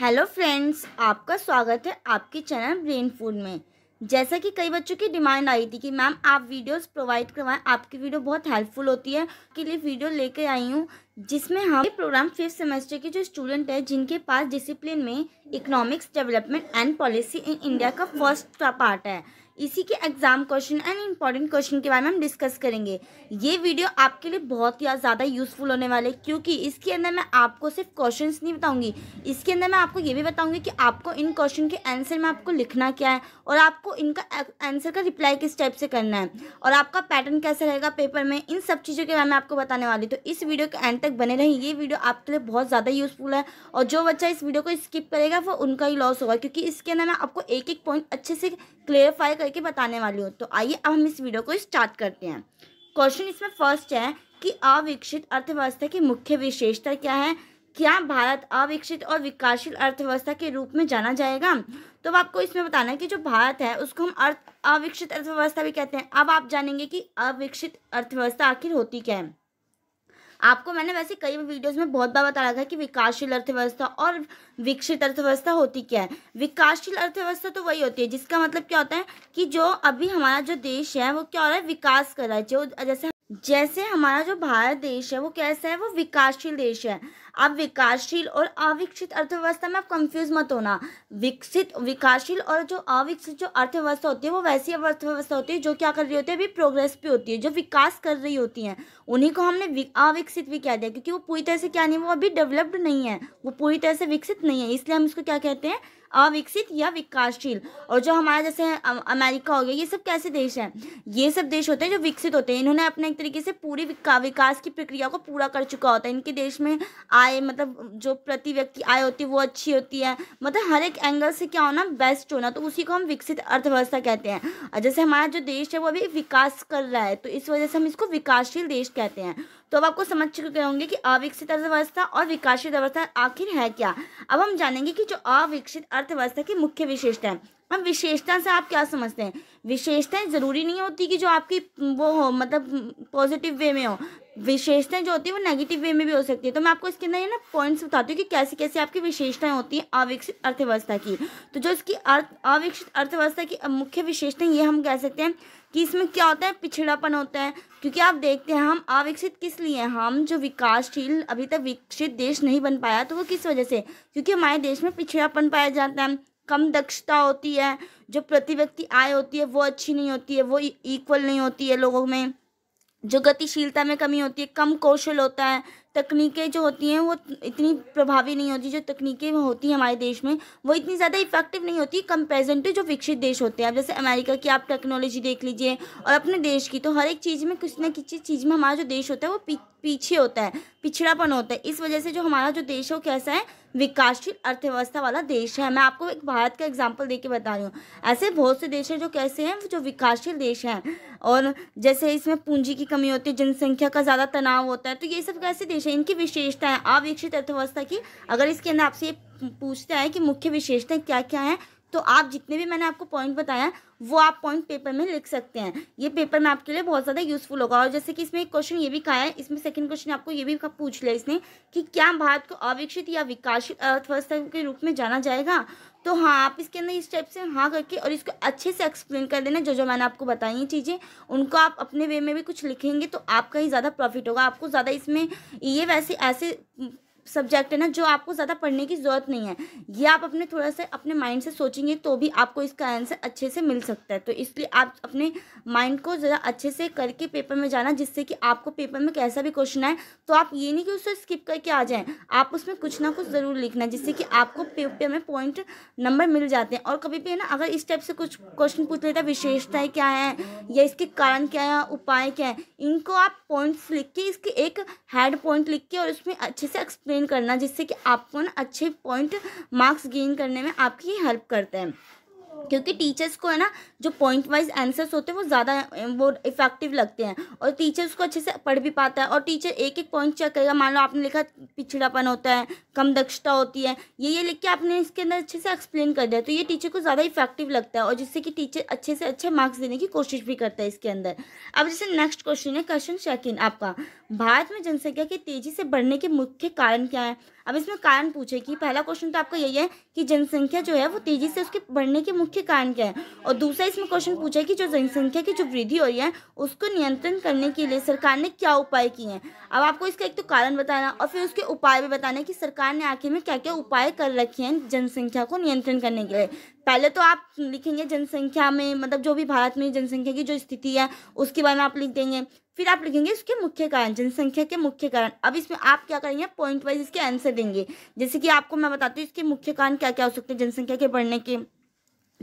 hello friends आपका स्वागत है आपके चैनल ब्रेन फूड में जैसा कि कई बच्चों की डिमांड आई थी कि मैम आप वीडियोस प्रोवाइड करवाएं आपकी वीडियो बहुत हेल्पफुल होती है के लिए वीडियो लेके आई हूँ जिसमें हम प्रोग्राम फिफ्थ सेमेस्टर के जो स्टूडेंट हैं जिनके पास डिसिप्लिन में economics development and policy in India का फर्स्ट पार्ट है इसी के exam question and important question के बारे में हम डिस्कस करेंगे ये वीडियो आपके लिए बहुत ही ज़्यादा यूज़फुल होने वाले क्योंकि इसके अंदर मैं आपको सिर्फ क्वेश्चन नहीं बताऊँगी इसके अंदर मैं आपको ये भी बताऊँगी कि आपको इन क्वेश्चन के आंसर में आपको लिखना क्या है और आपको इनका आंसर का रिप्लाई किस टाइप से करना है और आपका पैटर्न कैसा रहेगा पेपर में इन सब चीज़ों के बारे में आपको बताने वाली तो इस वीडियो के एंड तक बने रहें ये वीडियो आपके लिए बहुत ज़्यादा यूज़फुल है और जो बच्चा इस वीडियो को स्किप करेगा वो उनका ही लॉस होगा क्योंकि इसके अंदर मैं आपको एक एक पॉइंट अच्छे से क्लियरफाई करके बताने वाली हूँ तो आइए अब हम इस वीडियो को स्टार्ट करते हैं क्वेश्चन इसमें फर्स्ट है कि अविकसित अर्थव्यवस्था की मुख्य विशेषता क्या है क्या भारत अविकसित और विकासशील अर्थव्यवस्था के रूप में जाना जाएगा तो अब आपको इसमें बताना है कि जो भारत है उसको हम अर्थ अविकसित अर्थव्यवस्था भी कहते हैं अब आप जानेंगे कि अविकसित अर्थव्यवस्था आखिर होती क्या है आपको मैंने वैसे कई वीडियोस में बहुत बार बता रखा है कि विकासशील अर्थव्यवस्था और विकसित अर्थव्यवस्था होती क्या है विकासशील अर्थव्यवस्था तो वही होती है जिसका मतलब क्या होता है कि जो अभी हमारा जो देश है वो क्या हो रहा है विकास कर रहा है जो जैसे जैसे हमारा जो भारत देश है वो कैसा है वो विकासशील देश है आप विकासशील और अविकसित अर्थव्यवस्था में आप कंफ्यूज मत होना विकसित विकासशील और जो अविकसित जो अर्थव्यवस्था होती है वो वैसी अर्थव्यवस्था होती है जो क्या कर रही होती है अभी प्रोग्रेस पे होती है जो विकास कर रही होती हैं उन्हीं को हमने अविकसित भी कह दिया क्योंकि वो पूरी तरह से क्या नहीं वो अभी डेवलप्ड नहीं है वो पूरी तरह से विकसित नहीं है इसलिए हम इसको क्या कहते हैं अविकसित या विकासशील और जो हमारा जैसे अमेरिका हो गया ये सब कैसे देश हैं ये सब देश होते हैं जो विकसित होते हैं इन्होंने अपने एक तरीके से पूरी विकास की प्रक्रिया को पूरा कर चुका होता है इनके देश में आ आय मतलब जो प्रति व्यक्ति आय होती है वो अच्छी होती है मतलब हर एक एंगल से क्या होना बेस्ट होना तो उसी को हम विकसित अर्थव्यवस्था कहते हैं जैसे हमारा जो देश है वो अभी विकास कर रहा है तो इस वजह से हम इसको विकासशील देश कहते हैं तो अब आपको समझ चुके होंगे कि अविकसित अर्थव्यवस्था और विकासशील अवस्था आखिर है क्या अब हम जानेंगे कि जो अविकसित अर्थव्यवस्था की मुख्य विशेषता है अब विशेषता से आप क्या समझते हैं विशेषताएं ज़रूरी नहीं होती कि जो आपकी वो हो मतलब पॉजिटिव वे में हो विशेषताएं जो होती है वो नेगेटिव वे में भी हो सकती है तो मैं आपको इसके अंदर ये ना पॉइंट्स बताती हूँ कि कैसी कैसी आपकी विशेषताएं होती हैं अविकसित अर्थव्यवस्था की तो जो इसकी अर्थ अविकसित अर्थव्यवस्था की मुख्य विशेषताएं ये हम कह सकते हैं कि इसमें क्या होता है पिछड़ापन होता है क्योंकि आप देखते हैं हम अविकसित किस लिए हैं हम जो विकासशील अभी तक विकसित देश नहीं बन पाया तो वो किस वजह से क्योंकि हमारे देश में पिछड़ापन पाया जाता है कम दक्षता होती है जो प्रति व्यक्ति आय होती है वो अच्छी नहीं होती है वो इक्वल नहीं होती है लोगों में जो गतिशीलता में कमी होती है कम कौशल होता है तकनीकें जो होती हैं वो इतनी प्रभावी नहीं होती जो तकनीकें होती हैं हमारे देश में वो इतनी ज़्यादा इफेक्टिव नहीं होती कंपेरिजन टू जो विकसित देश होते हैं अब जैसे अमेरिका की आप टेक्नोलॉजी देख लीजिए और अपने देश की तो हर एक चीज़ में कुछ ना किसी चीज़ में हमारा जो देश होता है वो पीछे होता है पिछड़ापन होता है इस वजह से जो हमारा जो देश है वो कैसा है विकासशील अर्थव्यवस्था वाला देश है मैं आपको एक भारत का एग्जाम्पल दे के बता रही हूँ ऐसे बहुत से देश हैं जो कैसे हैं जो विकासशील देश हैं और जैसे इसमें पूंजी की कमी होती है जनसंख्या का ज़्यादा तनाव होता है तो ये सब कैसे देश विशेष है इनकी विशेषता है अविकसित अर्थव्यवस्था की अगर इसके अंदर आपसे पूछता है कि मुख्य विशेषताएं क्या क्या हैं तो आप जितने भी मैंने आपको पॉइंट बताया वो आप पॉइंट पेपर में लिख सकते हैं ये पेपर में आपके लिए बहुत ज़्यादा यूजफुल होगा और जैसे कि इसमें एक क्वेश्चन ये भी कहा है इसमें सेकंड क्वेश्चन आपको ये भी पूछ लिया इसने कि क्या भारत को अविकसित या विकासित अर्थव्यवस्था के रूप में जाना जाएगा तो हाँ आप इसके अंदर इस टाइप से हाँ करके और इसको अच्छे से एक्सप्लेन कर देना जो जो मैंने आपको बताई हैं चीज़ें उनको आप अपने वे में भी कुछ लिखेंगे तो आपका ही ज़्यादा प्रॉफिट होगा आपको ज़्यादा इसमें ये वैसे ऐसे सब्जेक्ट है ना जो आपको ज़्यादा पढ़ने की ज़रूरत नहीं है ये आप अपने थोड़ा सा अपने माइंड से सोचेंगे तो भी आपको इसका आंसर अच्छे से मिल सकता है तो इसलिए आप अपने माइंड को ज़रा अच्छे से करके पेपर में जाना जिससे कि आपको पेपर में कैसा भी क्वेश्चन आए तो आप ये नहीं कि उससे स्किप करके आ जाएँ आप उसमें कुछ ना कुछ ज़रूर लिखना जिससे कि आपको पेपर में पॉइंट नंबर मिल जाते हैं और कभी भी है ना अगर इस टाइप से कुछ क्वेश्चन पूछ लेता है विशेषताएँ क्या है या इसके कारण क्या है उपाय क्या है इनको आप पॉइंट्स लिख के इसके एक हेड पॉइंट लिख के और उसमें अच्छे से एक्सप्लेन गेन करना जिससे कि आपको ना अच्छे पॉइंट मार्क्स गेन करने में आपकी हेल्प करते हैं क्योंकि टीचर्स को है ना जो पॉइंट वाइज आंसर्स होते हैं वो ज़्यादा वो इफेक्टिव लगते हैं और टीचर्स को अच्छे से पढ़ भी पाता है और टीचर एक एक पॉइंट चेक करेगा मान लो आपने लिखा पिछड़ापन होता है कम दक्षता होती है ये ये लिख के आपने इसके अंदर अच्छे से एक्सप्लेन कर दिया तो ये टीचर को ज़्यादा इफेक्टिव लगता है और जिससे कि टीचर अच्छे से अच्छे मार्क्स देने की कोशिश भी करता है इसके अंदर अब जैसे नेक्स्ट क्वेश्चन है क्वेश्चन सेकेंड आपका भारत में जनसंख्या के तेजी से बढ़ने के मुख्य कारण क्या है अब इसमें कारण पूछे कि पहला क्वेश्चन तो आपका यही है कि जनसंख्या जो है वो तेजी से उसके बढ़ने के मुख्य कारण क्या है और दूसरा इसमें क्वेश्चन पूछा है कि जो जनसंख्या की जो वृद्धि हो रही है उसको नियंत्रण करने के लिए सरकार ने क्या उपाय किए हैं अब आपको इसका एक तो कारण बताना और फिर उसके उपाय भी बताना कि सरकार ने आखिर में क्या क्या उपाय कर रखे हैं जनसंख्या को नियंत्रण करने के लिए पहले तो आप लिखेंगे जनसंख्या में मतलब जो भी भारत में जनसंख्या की जो स्थिति है उसके बारे में आप लिख देंगे फिर आप लिखेंगे इसके मुख्य कारण जनसंख्या के मुख्य कारण अब इसमें आप क्या करेंगे पॉइंट वाइज इसके आंसर देंगे जैसे कि आपको मैं बताती हूँ इसके मुख्य कारण क्या क्या हो सकते हैं जनसंख्या के बढ़ने के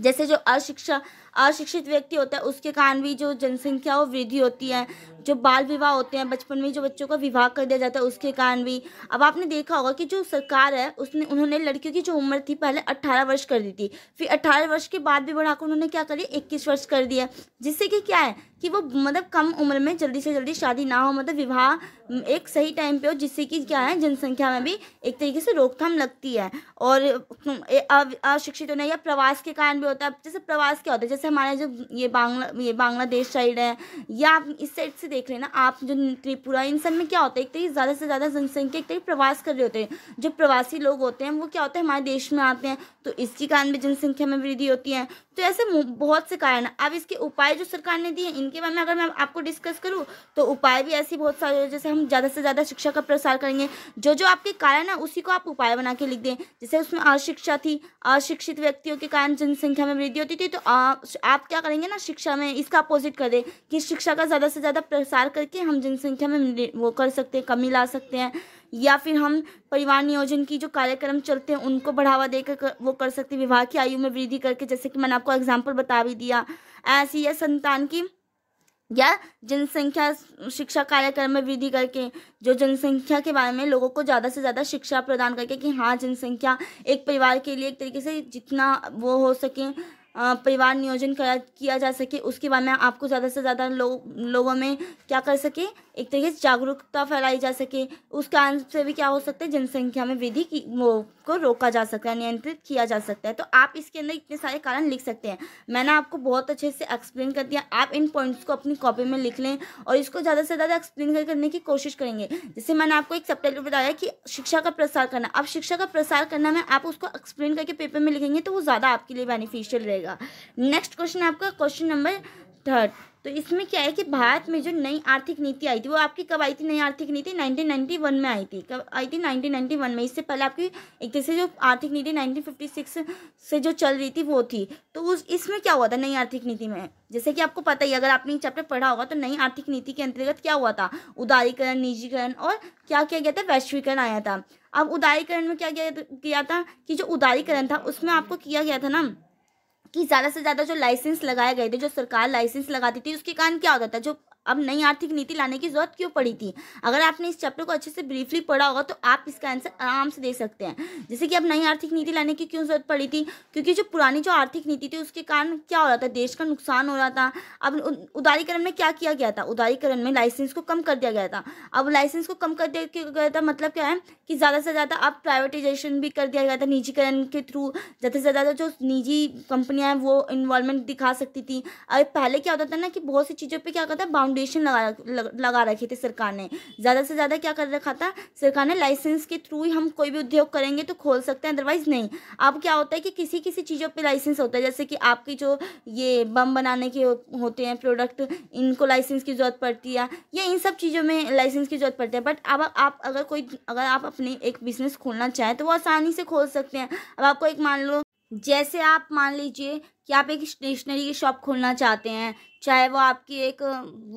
जैसे जो अशिक्षा अशिक्षित व्यक्ति होता है उसके कारण भी जो जनसंख्या वो वृद्धि होती है जो बाल विवाह होते हैं बचपन में जो बच्चों का विवाह कर दिया जाता है उसके कारण भी अब आपने देखा होगा कि जो सरकार है उसने उन्होंने लड़कियों की जो उम्र थी पहले 18 वर्ष कर दी थी फिर 18 वर्ष के बाद भी बढ़ाकर उन्होंने क्या दिया इक्कीस वर्ष कर दिया जिससे कि क्या है कि वो मतलब कम उम्र में जल्दी से जल्दी शादी ना हो मतलब विवाह एक सही टाइम पर हो जिससे कि क्या है जनसंख्या में भी एक तरीके से रोकथाम लगती है और अशिक्षित होने या प्रवास के कारण भी होता है जैसे प्रवास क्या होता है जैसे हमारे जो ये बांग्ला ये बांग्लादेश साइड है या आप इस साइड से देख लेना आप जो त्रिपुरा इन सब में क्या होता है एक तरीके ज़्यादा से ज़्यादा जनसंख्या एक तरीके प्रवास कर रहे होते हैं जो प्रवासी लोग होते हैं वो क्या होते हैं हमारे देश में आते हैं तो इसके कारण भी जनसंख्या में वृद्धि होती है तो ऐसे बहुत से कारण है अब इसके उपाय जो सरकार ने दिए इनके बारे में अगर मैं आपको डिस्कस करूँ तो उपाय भी ऐसे बहुत सारे जैसे हम ज़्यादा से ज़्यादा शिक्षा का प्रसार करेंगे जो जो आपके कारण है उसी को आप उपाय बना के लिख दें जैसे उसमें अशिक्षा थी अशिक्षित व्यक्तियों के कारण जनसंख्या संख्या में वृद्धि होती थी तो आ, आप क्या करेंगे ना शिक्षा में इसका अपोजिट करें कि शिक्षा का ज़्यादा से ज़्यादा प्रसार करके हम जनसंख्या में वो कर सकते हैं कमी ला सकते हैं या फिर हम परिवार नियोजन की जो कार्यक्रम चलते हैं उनको बढ़ावा देकर वो कर सकते हैं विवाह की आयु में वृद्धि करके जैसे कि मैंने आपको एग्जाम्पल बता भी दिया ऐसी या संतान की या जनसंख्या शिक्षा कार्यक्रम में वृद्धि करके जो जनसंख्या के बारे में लोगों को ज़्यादा से ज़्यादा शिक्षा प्रदान करके कि हाँ जनसंख्या एक परिवार के लिए एक तरीके से जितना वो हो सके परिवार नियोजन कर किया जा सके उसके बारे में आपको ज़्यादा से ज़्यादा लो, लोगों में क्या कर सके एक तरीके से जागरूकता फैलाई जा सके उस कारण से भी क्या हो सकता है जनसंख्या में वृद्धि की को रोका जा सकता है नियंत्रित किया जा सकता है तो आप इसके अंदर इतने सारे कारण लिख सकते हैं मैंने आपको बहुत अच्छे से एक्सप्लेन कर दिया आप इन पॉइंट्स को अपनी कॉपी में लिख लें और इसको ज़्यादा से ज़्यादा एक्सप्लेन करने की कोशिश करेंगे जैसे मैंने आपको एक सब बताया कि शिक्षा का प्रसार करना अब शिक्षा का प्रसार करना में आप उसको एक्सप्लेन करके पेपर में लिखेंगे तो वो ज़्यादा आपके लिए बेनिफिशियल रहेगा जाएगा नेक्स्ट क्वेश्चन आपका क्वेश्चन नंबर थर्ड तो इसमें क्या है कि भारत में जो नई आर्थिक नीति आई थी वो आपकी कब आई थी नई आर्थिक नीति 1991 में आई थी कब आई थी 1991 में इससे पहले आपकी एक जैसे जो आर्थिक नीति 1956 से जो चल रही थी वो थी तो उस इसमें क्या हुआ था नई आर्थिक नीति में जैसे कि आपको पता ही अगर आपने चैप्टर पढ़ा होगा तो नई आर्थिक नीति के अंतर्गत क्या हुआ था उदारीकरण निजीकरण और क्या क्या गया था वैश्वीकरण आया था अब उदारीकरण में क्या किया था कि जो उदारीकरण था उसमें आपको किया गया था ना कि ज़्यादा से ज़्यादा जो लाइसेंस लगाए गए थे जो सरकार लाइसेंस लगाती थी उसके कारण क्या होता था जो अब नई आर्थिक नीति लाने की जरूरत क्यों पड़ी थी अगर आपने इस चैप्टर को अच्छे से ब्रीफली पढ़ा होगा तो आप इसका आंसर आराम से दे सकते हैं जैसे कि अब नई आर्थिक नीति लाने की क्यों जरूरत पड़ी थी क्योंकि जो पुरानी जो आर्थिक नीति थी उसके कारण क्या हो रहा था देश का नुकसान हो रहा था अब उदारीकरण में क्या किया गया था उदारीकरण में लाइसेंस को कम कर दिया गया था अब लाइसेंस को कम कर दिया गया था मतलब क्या है कि ज़्यादा से ज़्यादा अब प्राइवेटाइजेशन भी कर दिया गया था निजीकरण के थ्रू ज़्यादा से ज़्यादा जो निजी कंपनियाँ हैं वो इन्वॉल्वमेंट दिखा सकती थी पहले क्या होता था ना कि बहुत सी चीज़ों पर क्या करता था फाउंडेशन लगा लग, लगा रखी थी सरकार ने ज़्यादा से ज़्यादा क्या कर रखा था सरकार ने लाइसेंस के थ्रू ही हम कोई भी उद्योग करेंगे तो खोल सकते हैं अदरवाइज़ नहीं अब क्या होता है कि किसी किसी चीज़ों पर लाइसेंस होता है जैसे कि आपकी जो ये बम बनाने के होते हैं प्रोडक्ट इनको लाइसेंस की ज़रूरत पड़ती है या इन सब चीज़ों में लाइसेंस की ज़रूरत पड़ती है बट अब आप अगर कोई अगर आप अपने एक बिज़नेस खोलना चाहें तो वो आसानी से खोल सकते हैं अब आपको एक मान लो जैसे आप मान लीजिए कि आप एक स्टेशनरी की शॉप खोलना चाहते हैं चाहे वो आपकी एक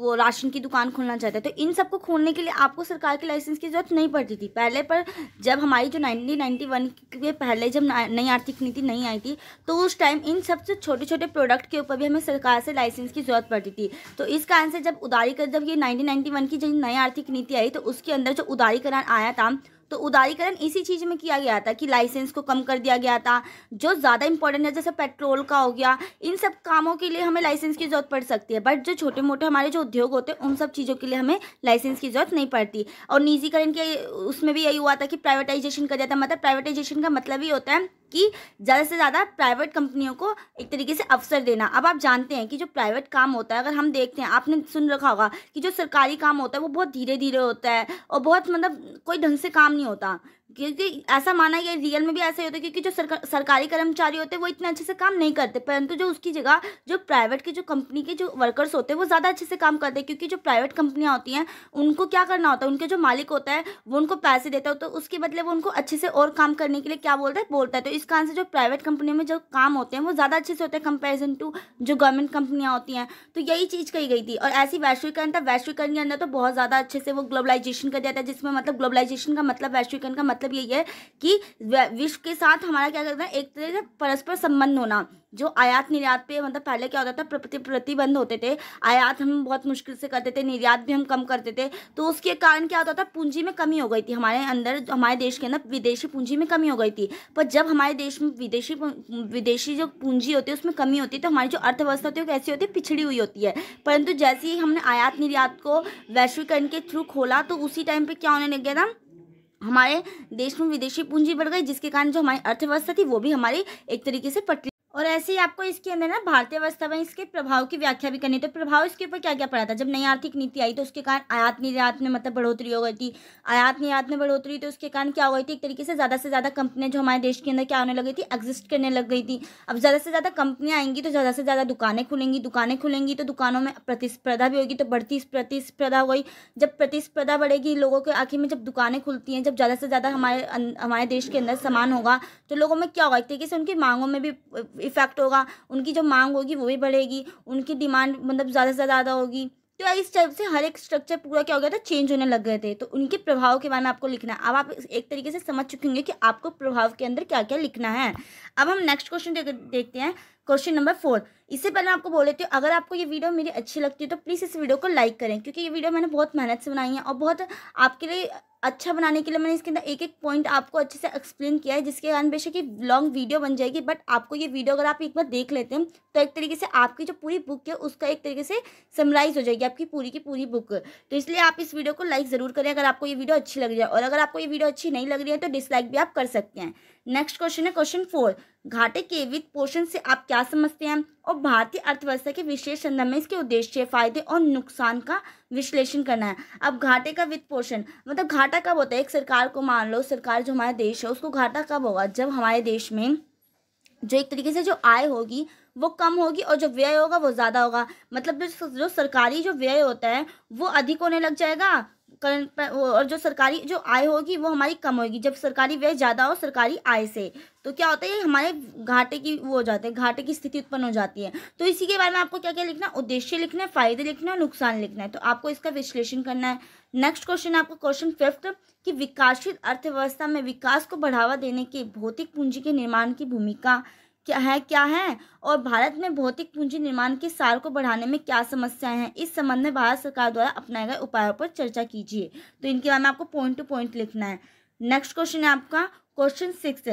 वो राशन की दुकान खोलना चाहते हैं तो इन सबको खोलने के लिए आपको सरकार के लाइसेंस की ज़रूरत नहीं पड़ती थी पहले पर जब हमारी जो नाइन्टी वन के पहले जब नई आर्थिक नीति नहीं आई थी तो उस टाइम इन सबसे छोटे छोटे प्रोडक्ट के ऊपर भी हमें सरकार से लाइसेंस की ज़रूरत पड़ती थी तो इस कारण से जब उदारीकरण जब ये नाइनटीन की जब नई आर्थिक नीति आई तो उसके अंदर जो उदारीकरण आया था तो उदारीकरण इसी चीज़ में किया गया था कि लाइसेंस को कम कर दिया गया था जो ज़्यादा इंपॉर्टेंट है जैसे पेट्रोल का हो गया इन सब कामों के लिए हमें लाइसेंस की ज़रूरत पड़ सकती है बट जो छोटे मोटे हमारे जो उद्योग होते हैं उन सब चीज़ों के लिए हमें लाइसेंस की ज़रूरत नहीं पड़ती और निजीकरण के उसमें भी यही हुआ था कि प्राइवेटाइजेशन कर जाता मतलब प्राइवेटाइजेशन का मतलब ही होता है कि ज़्यादा से ज़्यादा प्राइवेट कंपनियों को एक तरीके से अवसर देना अब आप जानते हैं कि जो प्राइवेट काम होता है अगर हम देखते हैं आपने सुन रखा होगा कि जो सरकारी काम होता है वो बहुत धीरे धीरे होता है और बहुत मतलब कोई ढंग से काम नहीं होता क्योंकि ऐसा माना गया रियल में भी ऐसा ही होता है क्योंकि जो सरकार सरकारी कर्मचारी होते हैं वो इतने अच्छे से काम नहीं करते परंतु जो उसकी जगह जो प्राइवेट के जो कंपनी के जो वर्कर्स होते हैं वो ज़्यादा अच्छे से काम करते हैं क्योंकि जो प्राइवेट कंपनियाँ होती हैं उनको क्या करना होता है उनके जो मालिक होता है वो उनको पैसे देता है तो उसके बदले वो उनको अच्छे से और काम करने के लिए क्या बोलता है बोलता है तो इस कारण से जो प्राइवेट कंपनियों में जो काम होते हैं वो ज़्यादा अच्छे से होते हैं कंपेरिजन टू जो गवर्नमेंट कंपनियाँ होती हैं तो यही चीज़ कही गई थी और ऐसी वैश्वीकरण था वैश्वीकरण के अंदर तो बहुत ज़्यादा अच्छे से वो ग्लोबलाइजेशन कर दिया है जिसमें मतलब ग्लोबलाइजेशन का मतलब वैश्वीकरण का मतलब मतलब यही है कि विश्व के साथ हमारा क्या करता है एक तरह से परस्पर संबंध होना जो आयात निर्यात पे मतलब पहले क्या होता था प्रतिबंध होते थे आयात हम बहुत मुश्किल से करते थे निर्यात भी हम कम करते थे तो उसके कारण क्या होता था पूंजी में कमी हो गई थी हमारे अंदर हमारे देश के अंदर विदेशी पूंजी में कमी हो गई थी पर जब हमारे देश में विदेशी विदेशी जो पूंजी होती है उसमें कमी होती है तो हमारी जो अर्थव्यवस्था होती है वो कैसी होती है पिछड़ी हुई होती है परंतु जैसे ही हमने आयात निर्यात को वैश्वीकरण के थ्रू खोला तो उसी टाइम पर क्या होने लग गया था हमारे देश में विदेशी पूंजी बढ़ गई जिसके कारण जो हमारी अर्थव्यवस्था थी वो भी हमारी एक तरीके से पटरी और ऐसे ही आपको इसके अंदर ना भारतीय अवस्था में इसके प्रभाव की व्याख्या भी करनी तो प्रभाव इसके ऊपर क्या क्या पड़ा था जब नई आर्थिक नीति आई तो उसके कारण आयात निर्यात में मतलब बढ़ोतरी हो गई थी आयात निर्यात में बढ़ोतरी तो उसके कारण क्या हो गई थी एक तरीके से ज़्यादा से ज़्यादा कंपनियाँ जो हमारे देश के अंदर क्या होने लगी थी एग्जिस्ट करने लग गई थी अब ज़्यादा से ज़्यादा कंपनियाँ आएंगी तो ज़्यादा से ज़्यादा दुकानें खुलेंगी दुकानें खुलेंगी तो दुकानों में प्रतिस्पर्धा भी होगी तो बढ़ती प्रतिस्पर्धा हो गई जब प्रतिस्पर्धा बढ़ेगी लोगों के आखिर में जब दुकानें खुलती हैं जब ज़्यादा से ज़्यादा हमारे अं-, हमारे देश के अंदर सामान होगा तो लोगों में क्या होगा एक तरीके से उनकी मांगों में भी इफ़ेक्ट होगा उनकी जो मांग होगी वो भी बढ़ेगी उनकी डिमांड मतलब ज़्यादा से ज़्यादा होगी तो इस टाइप से हर एक स्ट्रक्चर पूरा क्या हो गया था चेंज होने लग गए थे तो उनके प्रभाव के बारे में आपको लिखना है अब आप एक तरीके से समझ चुके होंगे कि आपको प्रभाव के अंदर क्या क्या लिखना है अब हम नेक्स्ट क्वेश्चन देखते हैं क्वेश्चन नंबर फोर इससे पहले आपको बोल लेती हूँ अगर आपको ये वीडियो मेरी अच्छी लगती है तो प्लीज़ इस वीडियो को लाइक करें क्योंकि ये वीडियो मैंने बहुत मेहनत से बनाई है और बहुत आपके लिए अच्छा बनाने के लिए मैंने इसके अंदर एक एक पॉइंट आपको अच्छे से एक्सप्लेन किया है जिसके कारण बेशक ये लॉन्ग वीडियो बन जाएगी बट आपको ये वीडियो अगर आप एक बार देख लेते हैं तो एक तरीके से आपकी जो पूरी बुक है उसका एक तरीके से समराइज हो जाएगी आपकी पूरी की पूरी बुक तो इसलिए आप इस वीडियो को लाइक ज़रूर करें अगर आपको ये वीडियो अच्छी लग जाए और अगर आपको ये वीडियो अच्छी नहीं लग रही है तो डिसलाइक भी आप कर सकते हैं नेक्स्ट क्वेश्चन है क्वेश्चन फोर घाटे के वित्त पोषण से आप क्या समझते हैं और भारतीय अर्थव्यवस्था के विशेष संदर्भ में इसके उद्देश्य फायदे और नुकसान का विश्लेषण करना है अब घाटे का वित्त पोषण मतलब घाटा कब होता है एक सरकार को मान लो सरकार जो हमारा देश है उसको घाटा कब होगा जब हमारे देश में जो एक तरीके से जो आय होगी वो कम होगी और जो व्यय होगा वो ज़्यादा होगा मतलब जो जो सरकारी जो व्यय होता है वो अधिक होने लग जाएगा करंट और जो सरकारी जो आय होगी वो हमारी कम होगी जब सरकारी व्यय ज़्यादा हो सरकारी आय से तो क्या होता है हमारे घाटे की वो हो जाते हैं घाटे की स्थिति उत्पन्न हो जाती है तो इसी के बारे में आपको क्या क्या लिखना उद्देश्य लिखना है फायदे लिखना है नुकसान लिखना है तो आपको इसका विश्लेषण करना है नेक्स्ट क्वेश्चन आपको क्वेश्चन फिफ्थ कि विकासशील अर्थव्यवस्था में विकास को बढ़ावा देने के भौतिक पूंजी के निर्माण की भूमिका क्या है क्या है और भारत में भौतिक पूंजी निर्माण के सार को बढ़ाने में क्या समस्याएं हैं इस संबंध में भारत सरकार द्वारा अपनाए गए उपायों पर चर्चा कीजिए तो इनके बारे में आपको पॉइंट टू पॉइंट लिखना है नेक्स्ट क्वेश्चन है आपका क्वेश्चन सिक्स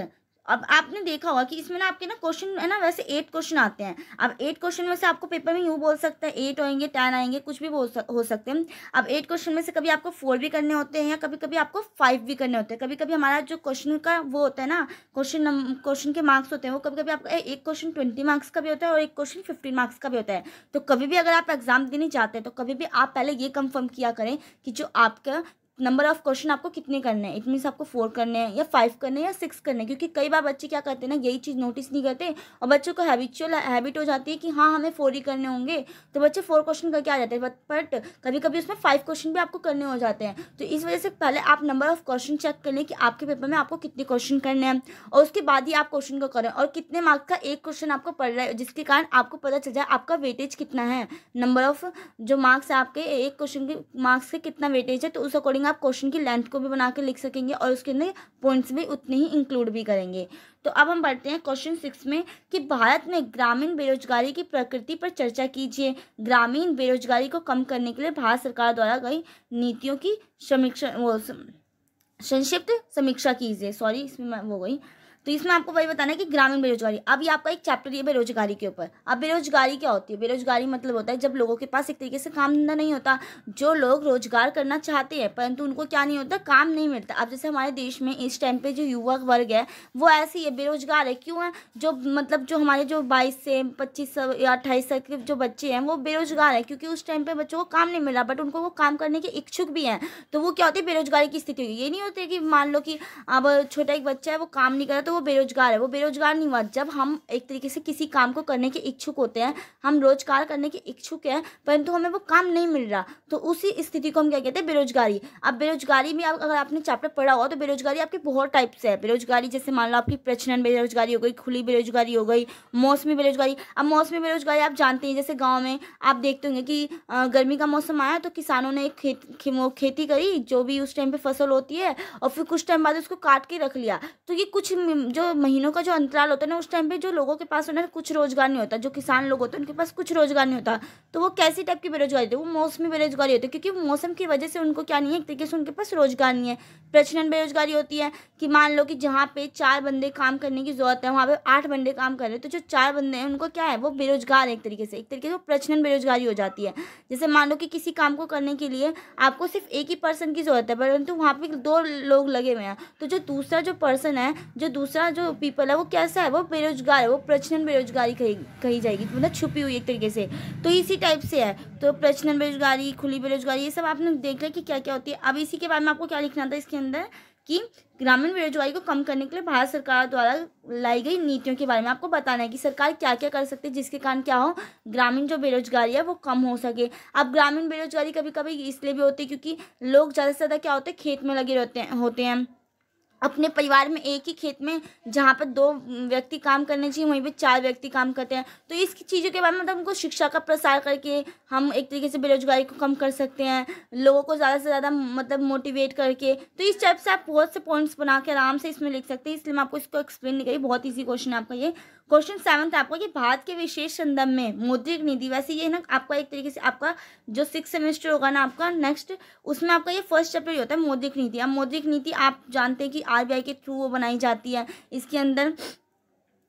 अब आपने देखा होगा कि इसमें ना आपके ना क्वेश्चन है ना वैसे एट क्वेश्चन आते हैं अब एट क्वेश्चन में से आपको पेपर में यूँ बोल सकते हैं एट आएंगे टेन आएंगे कुछ भी बोल सक, हो सकते हैं अब एट क्वेश्चन में से कभी आपको फोर भी करने होते हैं या कभी कभी आपको फाइव भी करने होते हैं कभी कभी हमारा जो क्वेश्चन का वो होता है ना क्वेश्चन क्वेश्चन के मार्क्स होते हैं वो कभी कभी आपका एक क्वेश्चन ट्वेंटी मार्क्स का भी होता है और एक क्वेश्चन फिफ्टीन मार्क्स का भी होता है तो कभी भी अगर आप एग्जाम देने जाते हैं तो कभी भी आप पहले ये कन्फर्म किया करें कि जो आपका नंबर ऑफ क्वेश्चन आपको कितने करने हैं इट मीन्स आपको फोर करने हैं या फाइव करने हैं या सिक्स करने हैं क्योंकि कई बार बच्चे क्या करते हैं ना यही चीज़ नोटिस नहीं करते और बच्चों को हैबिचुअल हैबिट हो जाती है कि हाँ हमें फोर ही करने होंगे तो बच्चे फोर क्वेश्चन करके आ जाते हैं बट कभी कभी उसमें फाइव क्वेश्चन भी आपको करने हो जाते हैं तो इस वजह से पहले आप नंबर ऑफ क्वेश्चन चेक कर लें कि आपके पेपर में आपको कितने क्वेश्चन करने हैं और उसके बाद ही आप क्वेश्चन को करें और कितने मार्क्स का एक क्वेश्चन आपको पड़ रहा है जिसके कारण आपको पता चल जाए आपका वेटेज कितना है नंबर ऑफ जो मार्क्स है आपके एक क्वेश्चन के मार्क्स के कितना वेटेज है तो उस अकॉर्डिंग अकॉर्डिंग आप क्वेश्चन की लेंथ को भी बना के लिख सकेंगे और उसके अंदर पॉइंट्स भी उतने ही इंक्लूड भी करेंगे तो अब हम बढ़ते हैं क्वेश्चन सिक्स में कि भारत में ग्रामीण बेरोजगारी की प्रकृति पर चर्चा कीजिए ग्रामीण बेरोजगारी को कम करने के लिए भारत सरकार द्वारा गई नीतियों की समीक्षा वो संक्षिप्त समीक्षा कीजिए सॉरी इसमें वो गई तो इसमें आपको वही बताना है कि ग्रामीण बेरोजगारी अब ये आपका एक चैप्टर ये बेरोजगारी के ऊपर अब बेरोजगारी क्या होती है बेरोजगारी मतलब होता है जब लोगों के पास एक तरीके से काम धंधा नहीं होता जो लोग रोजगार करना चाहते हैं परंतु उनको क्या नहीं होता काम नहीं मिलता अब जैसे हमारे देश में इस टाइम पर जो युवा वर्ग है वो ऐसे ही बेरोजगार है क्यों है जो मतलब जो हमारे जो बाईस से पच्चीस या अट्ठाईस साल के जो बच्चे हैं वो बेरोजगार हैं क्योंकि उस टाइम पर बच्चों को काम नहीं मिला बट उनको वो काम करने के इच्छुक भी हैं तो वो क्या होती है बेरोजगारी की स्थिति होगी ये नहीं होती है कि मान लो कि अब छोटा एक बच्चा है वो काम नहीं कर रहा तो तो वो बेरोजगार है वो बेरोजगार नहीं हुआ जब हम एक तरीके से किसी काम को करने के इच्छुक होते हैं हम रोजगार करने के इच्छुक हैं परंतु तो हमें वो काम नहीं मिल रहा तो उसी स्थिति को हम क्या कहते हैं बेरोजगारी अब बेरोजगारी में आप अगर आपने चैप्टर पढ़ा हो तो बेरोजगारी आपकी बहुत टाइप से है बेरोजगारी जैसे मान लो आपकी प्रचलन बेरोजगारी हो गई खुली बेरोजगारी हो गई मौसमी बेरोजगारी अब मौसमी बेरोजगारी आप जानते हैं जैसे गाँव में आप देखते होंगे कि गर्मी का मौसम आया तो किसानों ने खेत खेती करी जो भी उस टाइम पर फसल होती है और फिर कुछ टाइम बाद उसको काट के रख लिया तो ये कुछ जो महीनों का जो अंतराल होता है ना उस टाइम पे जो लोगों के पास होना कुछ रोज़गार नहीं होता जो किसान लोग होते हैं उनके पास कुछ रोज़गार नहीं होता तो वो कैसी टाइप की बेरोजगारी होती है वो मौसमी बेरोजगारी होती है क्योंकि मौसम की वजह से उनको क्या नहीं है एक तरीके से उनके पास रोज़गार नहीं है प्रचलन बेरोजगारी होती है कि मान लो कि जहाँ पे चार बंदे काम करने की ज़रूरत है वहाँ पे आठ बंदे काम कर रहे हैं तो जो चार बंदे हैं उनको क्या है वो बेरोजगार है एक तरीके से एक तरीके से वो प्रचलन बेरोजगारी हो जाती है जैसे मान लो कि किसी काम को करने के लिए आपको सिर्फ एक ही पर्सन की ज़रूरत है परंतु वहाँ पर दो लोग लगे हुए हैं तो जो दूसरा जो पर्सन है जो दूसरा दूसरा जो पीपल है वो कैसा है वो बेरोजगार है वो प्रचलन बेरोजगारी कही कही जाएगी मतलब छुपी हुई एक तरीके से तो इसी टाइप से है तो प्रचलन बेरोजगारी खुली बेरोजगारी ये सब आपने देख लिया कि क्या क्या होती है अब इसी के बारे में आपको क्या लिखना था इसके अंदर कि ग्रामीण बेरोजगारी को कम करने के लिए भारत सरकार द्वारा लाई गई नीतियों के बारे में आपको बताना है कि सरकार क्या क्या कर सकती है जिसके कारण क्या हो ग्रामीण जो बेरोजगारी है वो कम हो सके अब ग्रामीण बेरोजगारी कभी कभी इसलिए भी होती है क्योंकि लोग ज़्यादा से ज़्यादा क्या होते हैं खेत में लगे रहते हैं होते हैं अपने परिवार में एक ही खेत में जहाँ पर दो व्यक्ति काम करने चाहिए वहीं पर चार व्यक्ति काम करते हैं तो इस चीज़ों के बारे में मतलब उनको शिक्षा का प्रसार करके हम एक तरीके से बेरोजगारी को कम कर सकते हैं लोगों को ज़्यादा से ज़्यादा मतलब मोटिवेट करके तो इस टाइप से आप बहुत से पॉइंट्स बना के आराम से इसमें लिख सकते हैं इसलिए मैं आपको इसको एक्सप्लेन नहीं करी बहुत ईजी क्वेश्चन है आपका ये क्वेश्चन सेवन था आपका कि भारत के विशेष संदर्भ में मौद्रिक नीति वैसे ये ना आपका एक तरीके से आपका जो सिक्स सेमेस्टर होगा ना आपका नेक्स्ट उसमें आपका ये फर्स्ट चैप्टर होता है मौद्रिक नीति अब मौद्रिक नीति आप जानते हैं कि आरबीआई के थ्रू वो बनाई जाती है इसके अंदर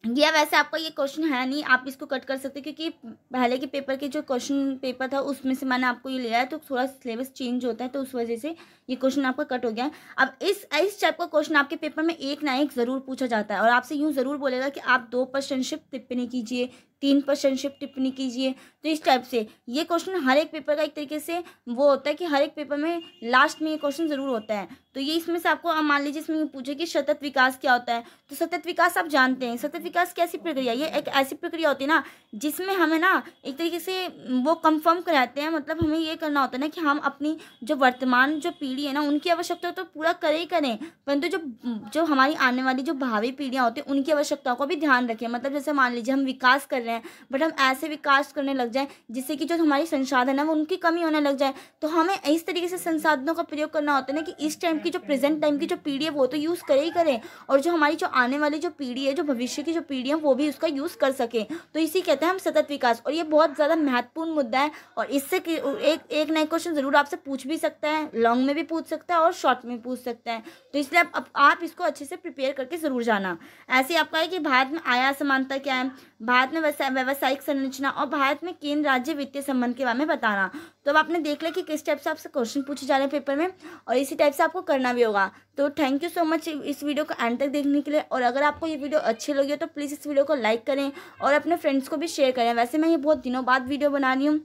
यह वैसे आपका ये क्वेश्चन है नहीं आप इसको कट कर सकते क्योंकि पहले के पेपर के जो क्वेश्चन पेपर था उसमें से मैंने आपको ये लिया है तो थोड़ा सिलेबस चेंज होता है तो उस वजह से ये क्वेश्चन आपका कट हो गया है अब इस इस टाइप का क्वेश्चन आपके पेपर में एक ना एक ज़रूर पूछा जाता है और आपसे यूँ ज़रूर बोलेगा कि आप दो परसेंटशिप टिप्पणी कीजिए तीन पर संक्षिप्त टिप्पणी कीजिए तो इस टाइप से ये क्वेश्चन हर एक पेपर का एक तरीके से वो होता है कि हर एक पेपर में लास्ट में ये क्वेश्चन ज़रूर होता है तो ये इसमें से आपको आप मान लीजिए इसमें पूछे कि सतत विकास क्या होता है तो सतत विकास आप जानते हैं सतत विकास कैसी प्रक्रिया ये एक ऐसी प्रक्रिया होती है ना जिसमें हमें ना एक तरीके से वो कंफर्म कराते हैं मतलब हमें ये करना होता है ना कि हम अपनी जो वर्तमान जो पीढ़ी है ना उनकी आवश्यकता तो पूरा करें ही करें परंतु जो जो हमारी आने वाली जो भावी पीढ़ियाँ होती हैं उनकी आवश्यकताओं को भी ध्यान रखें मतलब जैसे मान लीजिए हम विकास कर रहे हैं रहे हैं बट हम ऐसे विकास करने लग जाएँ जिससे कि जो हमारी संसाधन है वो उनकी कमी होने लग जाए तो हमें इस तरीके से संसाधनों का प्रयोग करना होता है ना कि इस टाइम की जो प्रेजेंट टाइम की जो पीढ़ी है वो तो यूज़ करे ही करें और जो हमारी जो आने वाली जो पीढ़ी है जो भविष्य की जो पीढ़ी है वो भी उसका यूज़ कर सकें तो इसी कहते हैं हम सतत विकास और ये बहुत ज़्यादा महत्वपूर्ण मुद्दा है और इससे एक एक नए क्वेश्चन ज़रूर आपसे पूछ भी सकता है लॉन्ग में भी पूछ सकता है और शॉर्ट में पूछ सकता है तो इसलिए आप, आप इसको अच्छे से प्रिपेयर करके ज़रूर जाना ऐसे आपका है कि भारत में आया समानता क्या है भारत में वैसे व्यावसायिक संरचना और भारत में केंद्र राज्य वित्तीय संबंध के बारे में बताना तो अब आपने देख लिया कि किस टाइप से आपसे क्वेश्चन पूछे जा रहे हैं पेपर में और इसी टाइप से आपको करना भी होगा तो थैंक यू सो मच इस वीडियो को एंड तक देखने के लिए और अगर आपको ये वीडियो अच्छी लगी हो तो प्लीज़ इस वीडियो को लाइक करें और अपने फ्रेंड्स को भी शेयर करें वैसे मैं ये बहुत दिनों बाद वीडियो बना रही हूँ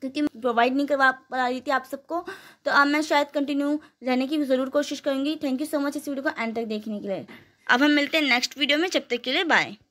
क्योंकि प्रोवाइड नहीं करवा पा रही थी आप सबको तो अब मैं शायद कंटिन्यू रहने की ज़रूर कोशिश करूँगी थैंक यू सो मच इस वीडियो को एंड तक देखने के लिए अब हम मिलते हैं नेक्स्ट वीडियो में जब तक के लिए बाय